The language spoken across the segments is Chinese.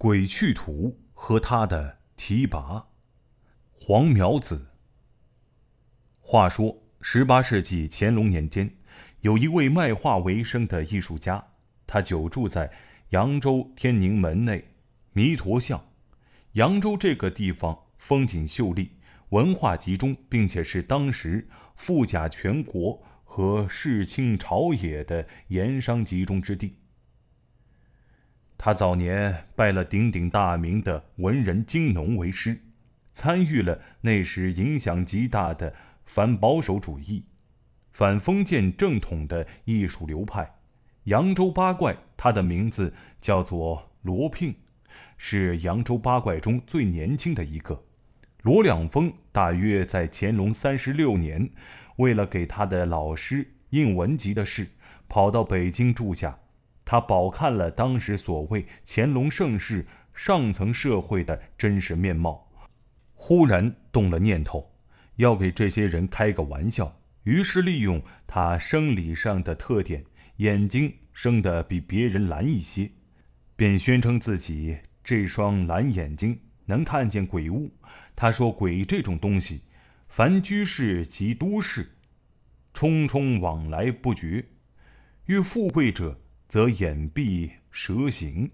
《鬼去图》和他的提拔，黄苗子。话说，十八世纪乾隆年间，有一位卖画为生的艺术家，他久住在扬州天宁门内弥陀巷。扬州这个地方风景秀丽，文化集中，并且是当时富甲全国和世清朝野的盐商集中之地。他早年拜了鼎鼎大名的文人金农为师，参与了那时影响极大的反保守主义、反封建正统的艺术流派——扬州八怪。他的名字叫做罗聘，是扬州八怪中最年轻的一个。罗两峰大约在乾隆三十六年，为了给他的老师印文集的事，跑到北京住下。他饱看了当时所谓乾隆盛世上层社会的真实面貌，忽然动了念头，要给这些人开个玩笑。于是利用他生理上的特点，眼睛生得比别人蓝一些，便宣称自己这双蓝眼睛能看见鬼物。他说：“鬼这种东西，凡居士及都市，匆匆往来不绝，与富贵者。”则眼闭舌形，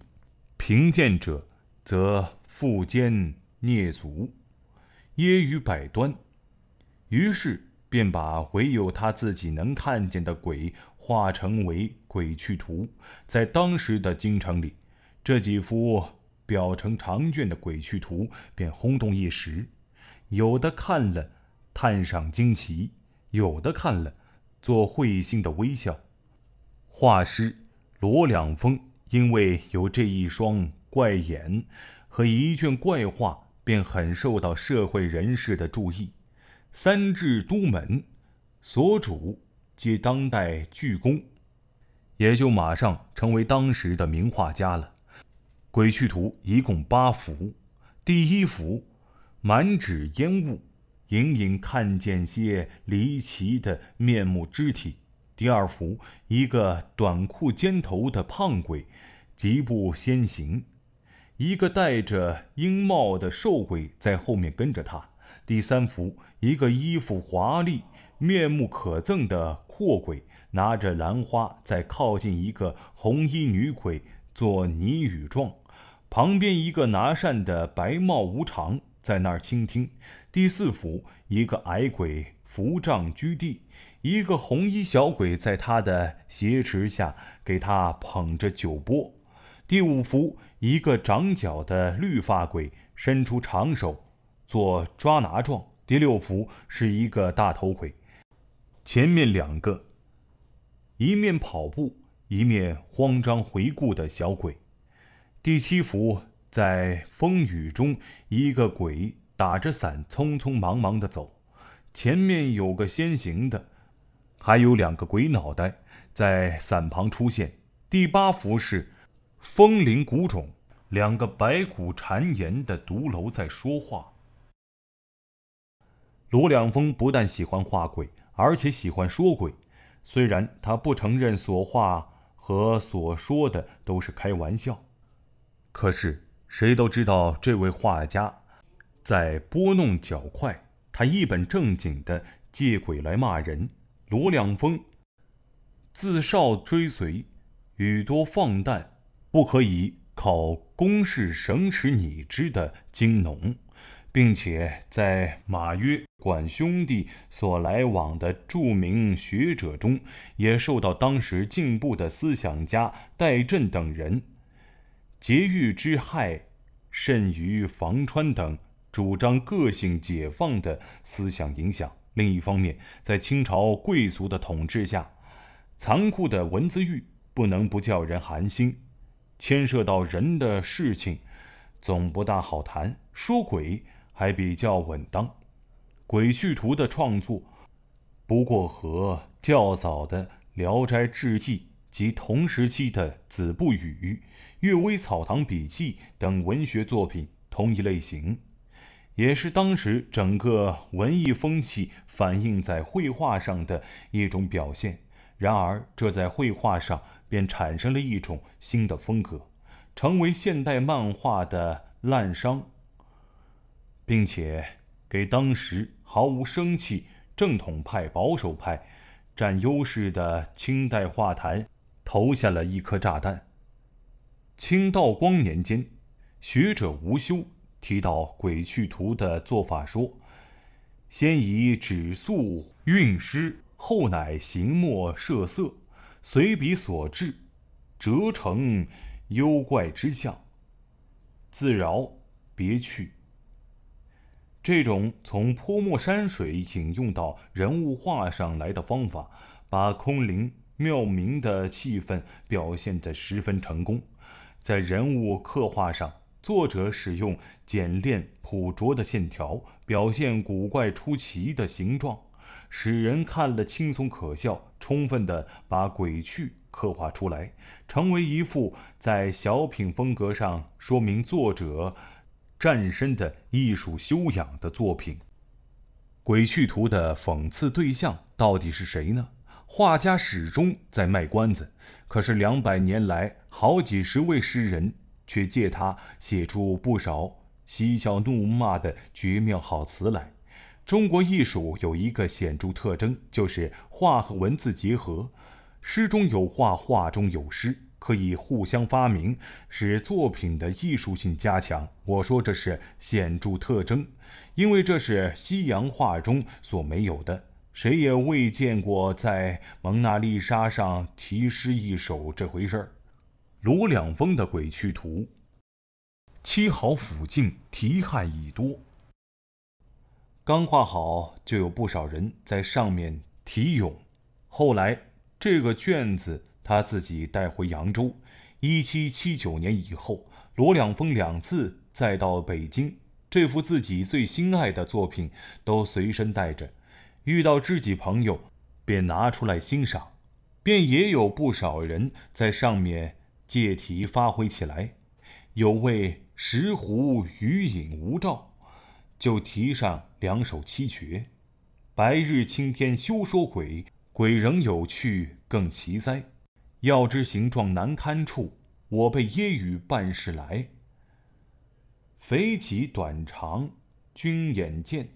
贫贱者则负奸蹑足，揶揄百端。于是便把唯有他自己能看见的鬼化成为鬼去图。在当时的京城里，这几幅裱成长卷的鬼去图便轰动一时，有的看了，叹赏惊奇；有的看了，做会心的微笑。画师。罗两峰因为有这一双怪眼和一卷怪画，便很受到社会人士的注意。三至都门所主皆当代巨工，也就马上成为当时的名画家了。《鬼趣图》一共八幅，第一幅满纸烟雾，隐隐看见些离奇的面目肢体。第二幅，一个短裤尖头的胖鬼，疾步先行；一个戴着鹰帽的瘦鬼在后面跟着他。第三幅，一个衣服华丽、面目可憎的阔鬼，拿着兰花在靠近一个红衣女鬼做拟语状，旁边一个拿扇的白帽无常在那儿倾听。第四幅，一个矮鬼扶杖居地。一个红衣小鬼在他的挟持下，给他捧着酒钵。第五幅，一个长角的绿发鬼伸出长手，做抓拿状。第六幅是一个大头鬼，前面两个，一面跑步一面慌张回顾的小鬼。第七幅在风雨中，一个鬼打着伞，匆匆忙忙的走，前面有个先行的。还有两个鬼脑袋在伞旁出现。第八幅是《风林古冢》，两个白骨缠岩的毒楼在说话。罗两峰不但喜欢画鬼，而且喜欢说鬼。虽然他不承认所画和所说的都是开玩笑，可是谁都知道这位画家在拨弄脚块。他一本正经的借鬼来骂人。罗两峰自少追随，与多放贷，不可以考公事省持拟之的经农，并且在马约管兄弟所来往的著名学者中，也受到当时进步的思想家戴震等人“劫狱之害甚于防川”等主张个性解放的思想影响。另一方面，在清朝贵族的统治下，残酷的文字狱不能不叫人寒心。牵涉到人的事情，总不大好谈；说鬼还比较稳当。《鬼续图》的创作，不过和较早的《聊斋志异》及同时期的《子不语》《阅微草堂笔记》等文学作品同一类型。也是当时整个文艺风气反映在绘画上的一种表现。然而，这在绘画上便产生了一种新的风格，成为现代漫画的滥觞，并且给当时毫无生气、正统派保守派占优势的清代画坛投下了一颗炸弹。清道光年间，学者吴休，提到鬼趣图的做法说：“先以纸素运诗，后乃行墨设色，随笔所至，折成幽怪之象，自饶别去。”这种从泼墨山水引用到人物画上来的方法，把空灵妙明的气氛表现得十分成功，在人物刻画上。作者使用简练、朴拙的线条，表现古怪出奇的形状，使人看了轻松可笑，充分的把鬼趣刻画出来，成为一幅在小品风格上说明作者战身的艺术修养的作品。《鬼趣图》的讽刺对象到底是谁呢？画家始终在卖关子，可是两百年来，好几十位诗人。却借他写出不少嬉笑怒骂的绝妙好词来。中国艺术有一个显著特征，就是画和文字结合，诗中有画，画中有诗，可以互相发明，使作品的艺术性加强。我说这是显著特征，因为这是西洋画中所没有的，谁也未见过在蒙娜丽莎上题诗一首这回事儿。罗两峰的《鬼趣图》，七好附近题汉已多，刚画好就有不少人在上面题咏。后来这个卷子他自己带回扬州。一七七九年以后，罗两峰两次再到北京，这幅自己最心爱的作品都随身带着，遇到知己朋友便拿出来欣赏，便也有不少人在上面。借题发挥起来，有位石斛余影无兆，就题上两首七绝：白日青天休说鬼，鬼仍有趣更奇哉。要知形状难堪处，我被揶揄半世来。肥己短长君眼见，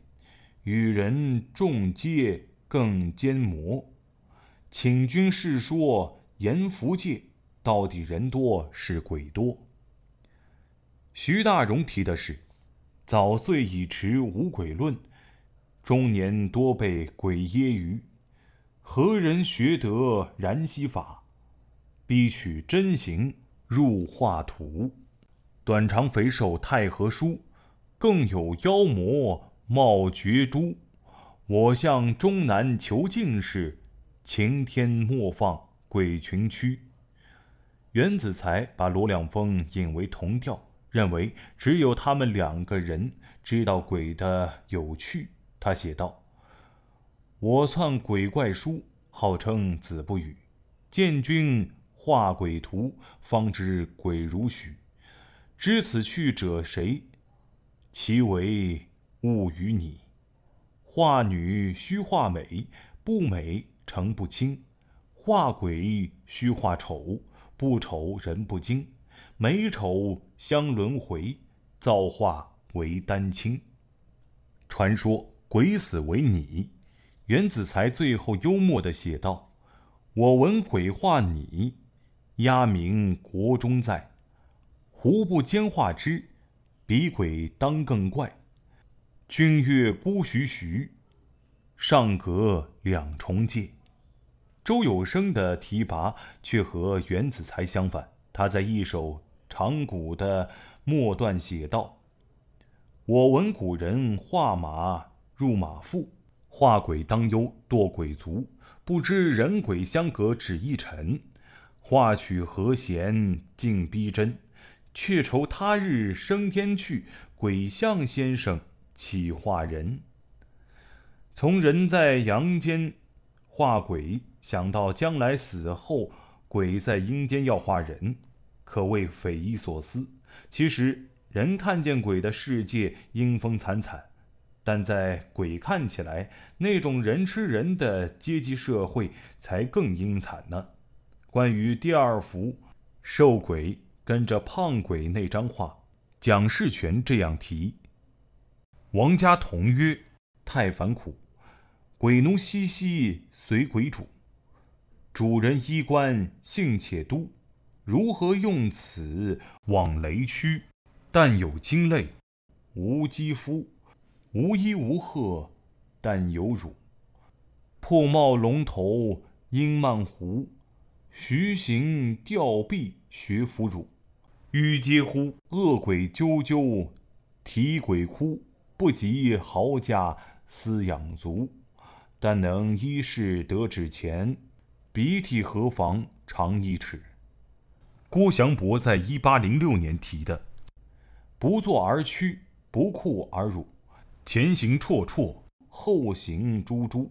与人众皆更兼磨。请君试说言福界。到底人多是鬼多？徐大荣提的是：“早岁已持无鬼论，中年多被鬼揶揄。何人学得燃息法，逼取真形入画图？短长肥瘦太和疏，更有妖魔冒绝珠。我向终南求进士，晴天莫放鬼群趋。”袁子才把罗两峰引为同调，认为只有他们两个人知道鬼的有趣。他写道：“我篡鬼怪书，号称子不语；见君画鬼图，方知鬼如许。知此去者谁？其为物与你。画女须画美，不美成不清；画鬼须画丑。”不愁人不精，美丑相轮回，造化为丹青。传说鬼死为你，袁子才最后幽默地写道：“我闻鬼化你，鸦鸣国中在，胡不兼化之？比鬼当更怪。君月孤徐徐，上隔两重界。”周有声的提拔却和袁子才相反。他在一首长古的末段写道：“我闻古人画马入马腹，画鬼当忧堕鬼足，不知人鬼相隔只一尘。画曲和弦竟逼真，却愁他日升天去，鬼相先生岂画人？从人在阳间。”画鬼，想到将来死后，鬼在阴间要画人，可谓匪夷所思。其实人看见鬼的世界阴风惨惨，但在鬼看起来，那种人吃人的阶级社会才更阴惨呢。关于第二幅瘦鬼跟着胖鬼那张画，蒋世权这样提：王家同曰，太烦苦。鬼奴兮兮随鬼主，主人衣冠幸且都。如何用此往雷区？但有筋肋，无肌肤，无衣无褐，但有辱。破帽龙头应漫胡，徐行吊臂学腐乳。吁嗟乎！恶鬼啾啾啼鬼哭，不及豪家饲养足。但能一试得纸钱，鼻涕何妨长一尺。郭祥伯在一八零六年提的：“不作而屈，不酷而辱，前行绰绰，后行诸诸，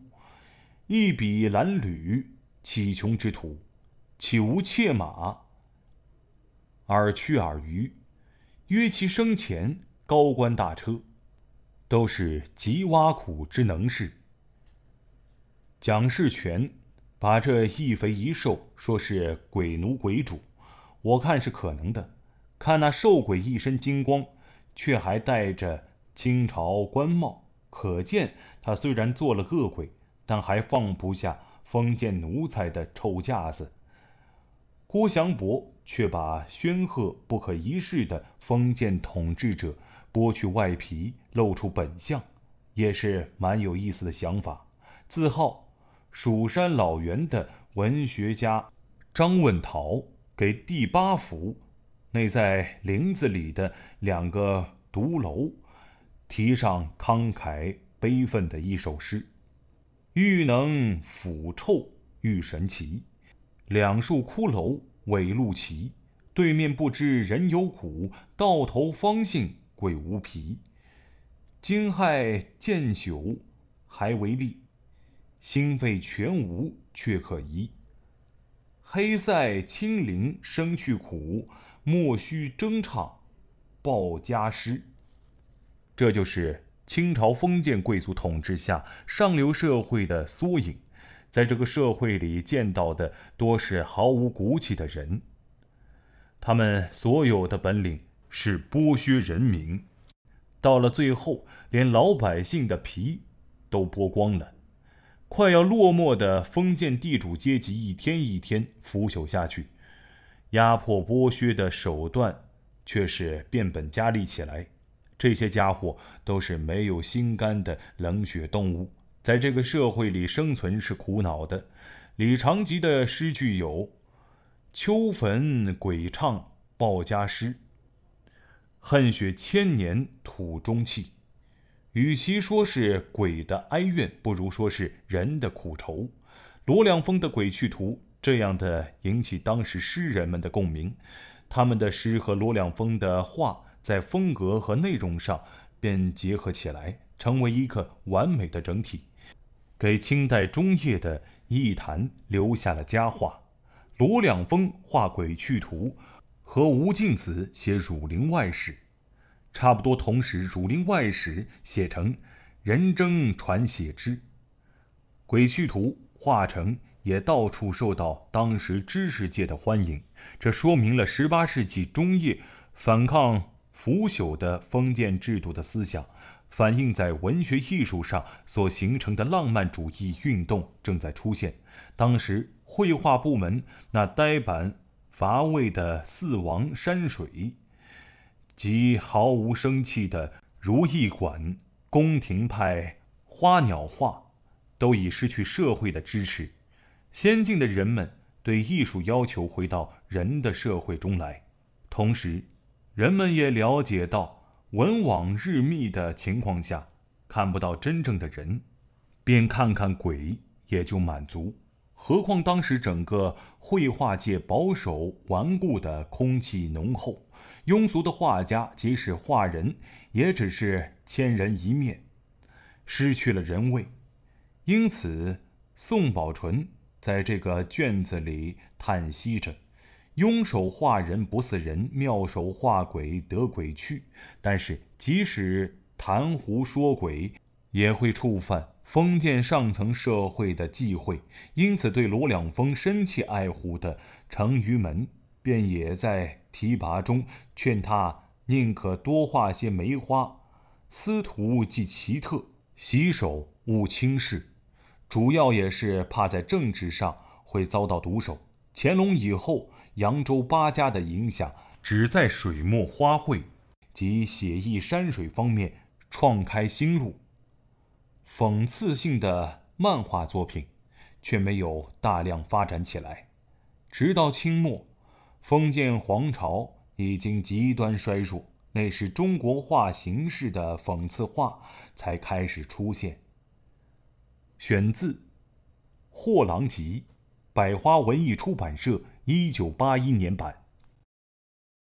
一比褴褛乞穷之徒，岂无妾马？尔屈尔愚，约其生前高官大车，都是极挖苦之能事。”蒋世权把这一肥一瘦说是鬼奴鬼主，我看是可能的。看那瘦鬼一身金光，却还戴着清朝官帽，可见他虽然做了恶鬼，但还放不下封建奴才的臭架子。郭祥伯却把煊赫不可一世的封建统治者剥去外皮，露出本相，也是蛮有意思的想法。字号。蜀山老猿的文学家张问陶给第八幅那在林子里的两个独楼，题上慷慨悲愤的一首诗：“欲能腐臭愈神奇，两树骷髅尾露奇。对面不知人有苦，到头方信鬼无皮。惊骇见朽还为力。”心肺全无却可疑。黑塞清灵生去苦，莫须争唱，报家师。这就是清朝封建贵族统治下上流社会的缩影，在这个社会里见到的多是毫无骨气的人，他们所有的本领是剥削人民，到了最后，连老百姓的皮都剥光了。快要落寞的封建地主阶级一天一天腐朽下去，压迫剥削的手段却是变本加厉起来。这些家伙都是没有心肝的冷血动物，在这个社会里生存是苦恼的。李长吉的诗句有：“秋坟鬼唱报家诗，恨雪千年土中泣。”与其说是鬼的哀怨，不如说是人的苦愁。罗两峰的《鬼趣图》这样的引起当时诗人们的共鸣，他们的诗和罗两峰的画在风格和内容上便结合起来，成为一个完美的整体，给清代中叶的艺坛留下了佳话。罗两峰画《鬼去图》，和吴敬子写《儒林外史》。差不多同时，《儒林外史》写成，《人争传写之，《鬼趣图》画成，也到处受到当时知识界的欢迎。这说明了18世纪中叶反抗腐朽的封建制度的思想，反映在文学艺术上所形成的浪漫主义运动正在出现。当时绘画部门那呆板乏味的四王山水。即毫无生气的如意馆、宫廷派花鸟画，都已失去社会的支持。先进的人们对艺术要求回到人的社会中来，同时，人们也了解到文网日密的情况下看不到真正的人，便看看鬼也就满足。何况当时整个绘画界保守顽固的空气浓厚。庸俗的画家即使画人，也只是千人一面，失去了人味。因此，宋宝纯在这个卷子里叹息着：“庸手画人不似人，妙手画鬼得鬼趣。”但是，即使谈狐说鬼，也会触犯封建上层社会的忌讳。因此，对罗两峰深切爱护的程于门，便也在。提拔中劝他宁可多画些梅花，司徒既奇特，洗手勿轻视，主要也是怕在政治上会遭到毒手。乾隆以后，扬州八家的影响只在水墨花卉及写意山水方面创开新路，讽刺性的漫画作品却没有大量发展起来，直到清末。封建皇朝已经极端衰弱，那是中国画形式的讽刺画才开始出现。选自《货郎集》，百花文艺出版社，一九八一年版。